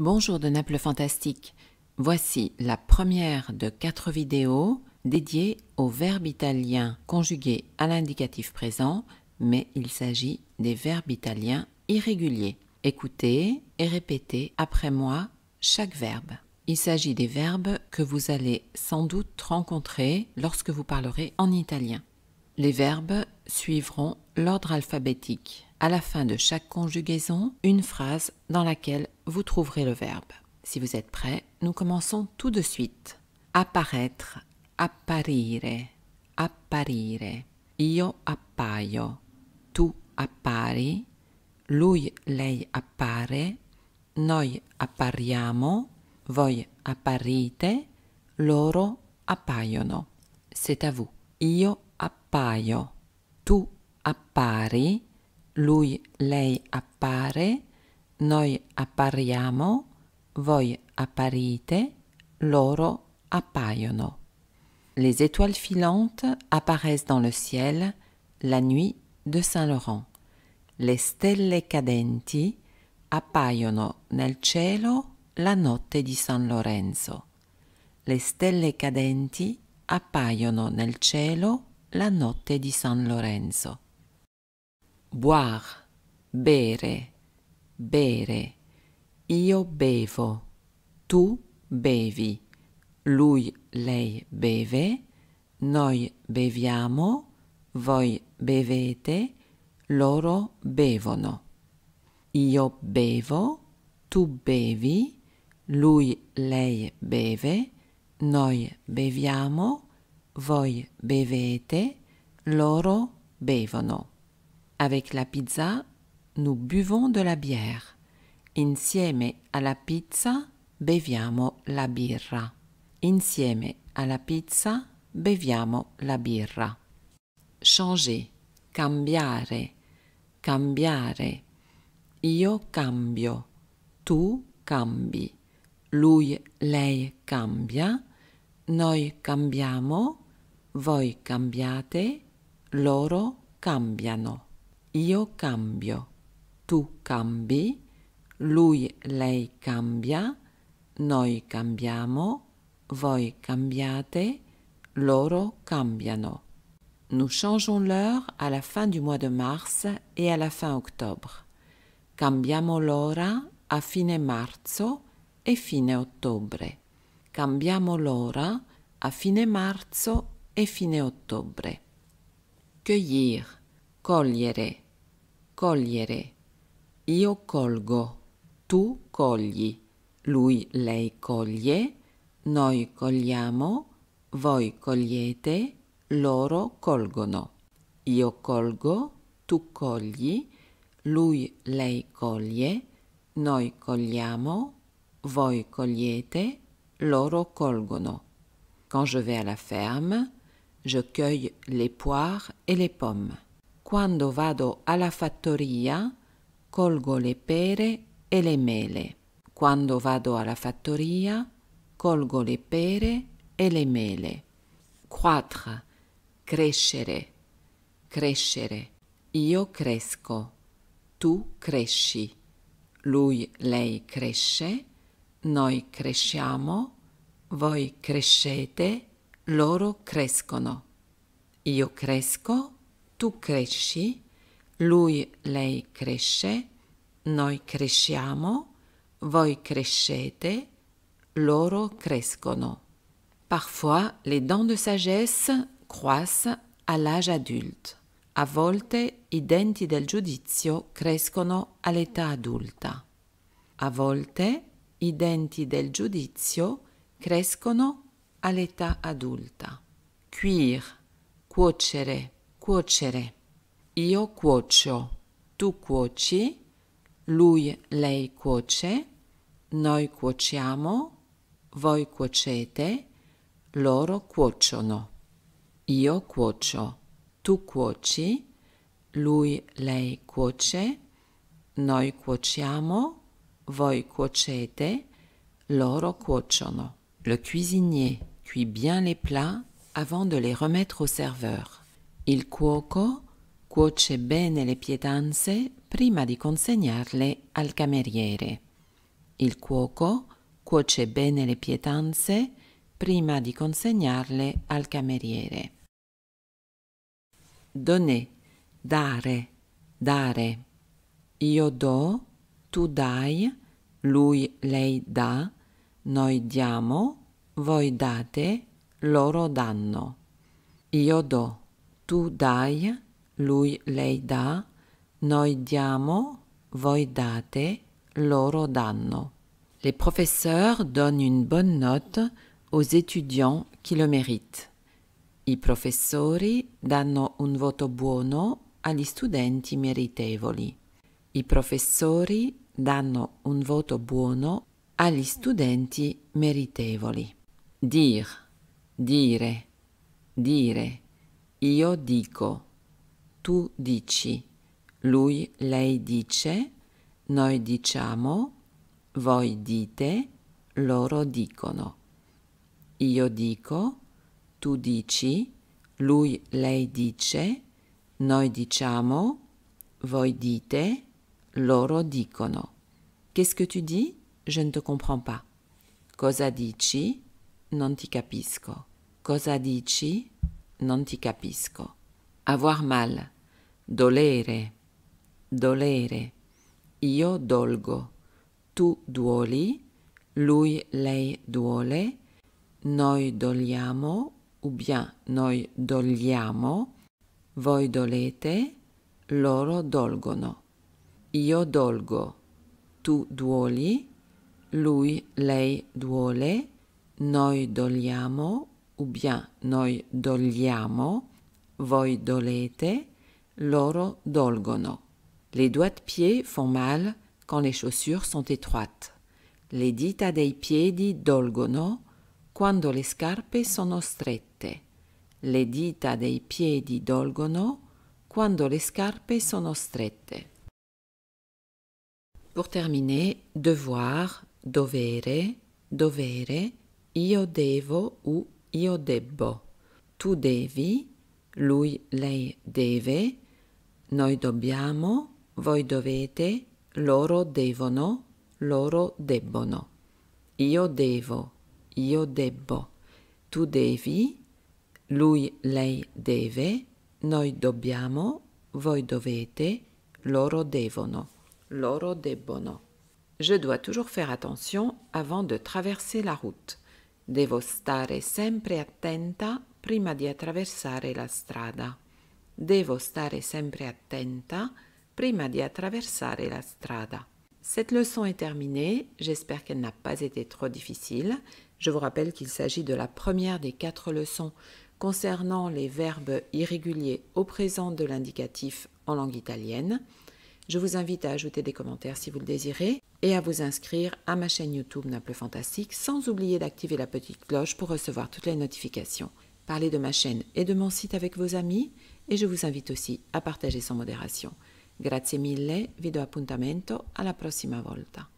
Bonjour de Naples Fantastique. Voici la première de quatre vidéos dédiées au verbe italien conjugué à l'indicatif présent, mais il s'agit des verbes italiens irréguliers. Écoutez et répétez après moi chaque verbe. Il s'agit des verbes que vous allez sans doute rencontrer lorsque vous parlerez en italien. Les verbes suivront l'ordre alphabétique à la fin de chaque conjugaison une phrase dans laquelle vous trouverez le verbe. Si vous êtes prêt, nous commençons tout de suite. Apparaître, apparire, apparire. Io appaio, tu appari, lui, lei appare, noi appariamo, voi apparite, loro appaiono. C'est à vous. Io appaio, tu appari, lui, lei appare, noi appariamo, voi apparite, loro appaiono. Les étoiles filantes apparaissent dans le ciel la nuit de Saint-Laurent. Le stelle cadenti appaiono nel cielo la notte di San Lorenzo. Le stelle cadenti appaiono nel cielo la notte di San Lorenzo boire, bere, bere, io bevo, tu bevi, lui, lei beve, noi beviamo, voi bevete, loro bevono. Io bevo, tu bevi, lui, lei beve, noi beviamo, voi bevete, loro bevono. Avec la pizza, nous buvons de la bière. Insieme alla pizza, beviamo la birra. Insieme alla pizza, beviamo la birra. Changer, cambiare, cambiare. Io cambio, tu cambi. Lui, lei cambia, noi cambiamo, voi cambiate, loro cambiano io cambio, tu cambi, lui, lei cambia, noi cambiamo, voi cambiate, loro cambiano. Nous changeons l'heure à la fin du mois de mars et à la fin octobre. Cambiamo l'ora a fine marzo e fine ottobre. Cambiamo l'ora a fine marzo e fine ottobre. Cueillir, cogliere. cogliere. Io colgo, tu cogli, lui, lei coglie, noi cogliamo, voi cogliete, loro colgono. Io colgo, tu cogli, lui, lei coglie, noi cogliamo, voi cogliete, loro colgono. Quand je vais à la ferme, je cueille les poires et les pommes. quando vado alla fattoria colgo le pere e le mele. Quando vado alla fattoria colgo le pere e le mele. 4. Crescere. Crescere. Io cresco. Tu cresci. Lui, lei cresce. Noi cresciamo. Voi crescete. Loro crescono. Io cresco tu cresci, lui, lei cresce, noi cresciamo, voi crescete, loro crescono. Parfois les dents de sagesse croissent à l'âge adulte. A volte i denti del giudizio crescono all'età adulta. A volte i denti del giudizio crescono all'età adulta. Cuire, cuocere. Cuocere. Io cuocio. Tu cuoci. Lui, lei cuoce. Noi cuociamo. Voi cuocete. Loro cuociono. Io cuocio. Tu cuoci. Lui, lei cuoce. Noi cuociamo. Voi cuocete. Loro cuociono. Le cuisinier cuit bien les plats avant de les remettre au serveur. Il cuoco cuoce bene le pietanze prima di consegnarle al cameriere. Il cuoco cuoce bene le pietanze prima di consegnarle al cameriere. Donner, dare, dare. Io do, tu dai, lui, lei dà, noi diamo, voi date, loro danno. Io do. Tu dai, lui lei dà, noi diamo, voi date, loro danno. Les professeurs donnent une bonne note aux étudiants qui le méritent. I professori danno un voto buono agli studenti meritevoli. I professori danno un voto buono agli studenti meritevoli. Dir, dire, dire io dico, tu dici, lui, lei dice, noi diciamo, voi dite, loro dicono. Io dico, tu dici, lui, lei dice, noi diciamo, voi dite, loro dicono. Qu'est-ce que tu dis? Je ne te comprends pas. Cosa dici? Non ti capisco. Cosa dici? non ti capisco. Avoir mal, dolere, dolere. Io dolgo, tu duoli, lui, lei duole, noi doliamo, o bien noi dogliamo. voi dolete, loro dolgono. Io dolgo, tu duoli, lui, lei duole, noi dogliamo. Ou bien noi dogliamo, voi dolete, loro dolgono. Les doigts de pied font mal quand les chaussures sont étroites. Les dita dei piedi dolgono quando le scarpe sono strette. Le dita dei piedi dolgono quando le scarpe sono strette. Pour terminer, devoir, dovere, dovere, io devo ou io debbo, tu devi, lui, lei deve, noi dobbiamo, voi dovete, loro devono, loro debbono. Io devo, io debbo, tu devi, lui, lei deve, noi dobbiamo, voi dovete, loro devono, loro debbono. Je dois toujours faire attention avant de traverser la route. Devo stare sempre attenta prima di attraversare la strada. Devo stare sempre attenta prima di attraversare la strada. Cette leçon est terminée. J'espère qu'elle n'a pas été trop difficile. Je vous rappelle qu'il s'agit de la première des quatre leçons concernant les verbes irréguliers au présent de l'indicatif en langue italienne. Je vous invite à ajouter des commentaires si vous le désirez et à vous inscrire à ma chaîne YouTube Naples Fantastique sans oublier d'activer la petite cloche pour recevoir toutes les notifications. Parlez de ma chaîne et de mon site avec vos amis et je vous invite aussi à partager sans modération. Grazie mille, video appuntamento, alla prossima volta.